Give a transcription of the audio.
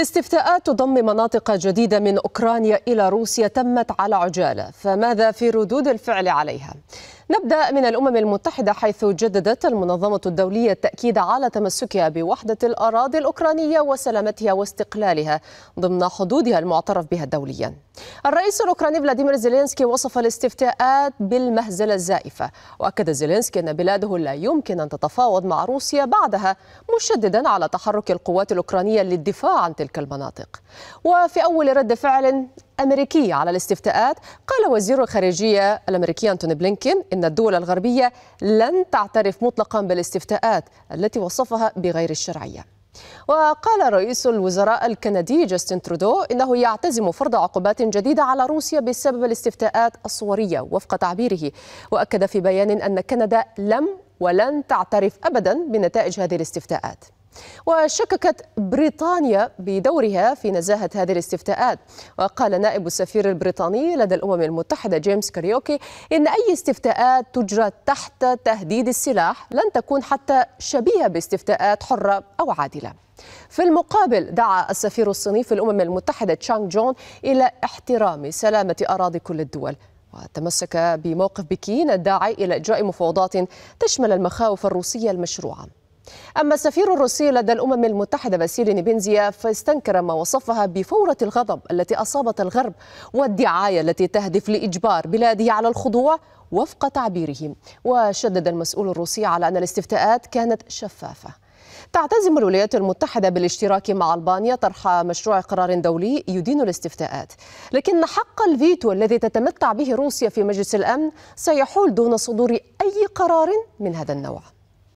استفتاءات تضم مناطق جديدة من أوكرانيا إلى روسيا تمت على عجالة فماذا في ردود الفعل عليها؟ نبدأ من الأمم المتحدة حيث جددت المنظمة الدولية التأكيد على تمسكها بوحدة الأراضي الأوكرانية وسلامتها واستقلالها ضمن حدودها المعترف بها دوليا الرئيس الأوكراني فلاديمير زيلينسكي وصف الاستفتاءات بالمهزلة الزائفة وأكد زيلينسكي أن بلاده لا يمكن أن تتفاوض مع روسيا بعدها مشددا على تحرك القوات الأوكرانية للدفاع عن تلك المناطق وفي أول رد فعل أمريكية على الاستفتاءات قال وزير الخارجية الأمريكي أنتوني بلينكين إن الدول الغربية لن تعترف مطلقا بالاستفتاءات التي وصفها بغير الشرعية وقال رئيس الوزراء الكندي جاستن ترودو انه يعتزم فرض عقوبات جديده على روسيا بسبب الاستفتاءات الصوريه وفق تعبيره واكد في بيان ان كندا لم ولن تعترف ابدا بنتائج هذه الاستفتاءات وشككت بريطانيا بدورها في نزاهة هذه الاستفتاءات وقال نائب السفير البريطاني لدى الأمم المتحدة جيمس كاريوكي إن أي استفتاءات تجرى تحت تهديد السلاح لن تكون حتى شبيهة باستفتاءات حرة أو عادلة في المقابل دعا السفير الصيني في الأمم المتحدة تشانغ جون إلى احترام سلامة أراضي كل الدول وتمسك بموقف بكين الداعي إلى إجراء مفاوضات تشمل المخاوف الروسية المشروعة أما السفير الروسي لدى الأمم المتحدة فاسيلي نيبينزيا فاستنكر ما وصفها بفورة الغضب التي أصابت الغرب والدعاية التي تهدف لإجبار بلاده على الخضوع وفق تعبيره وشدد المسؤول الروسي على أن الاستفتاءات كانت شفافة تعتزم الولايات المتحدة بالاشتراك مع ألبانيا طرح مشروع قرار دولي يدين الاستفتاءات لكن حق الفيتو الذي تتمتع به روسيا في مجلس الأمن سيحول دون صدور أي قرار من هذا النوع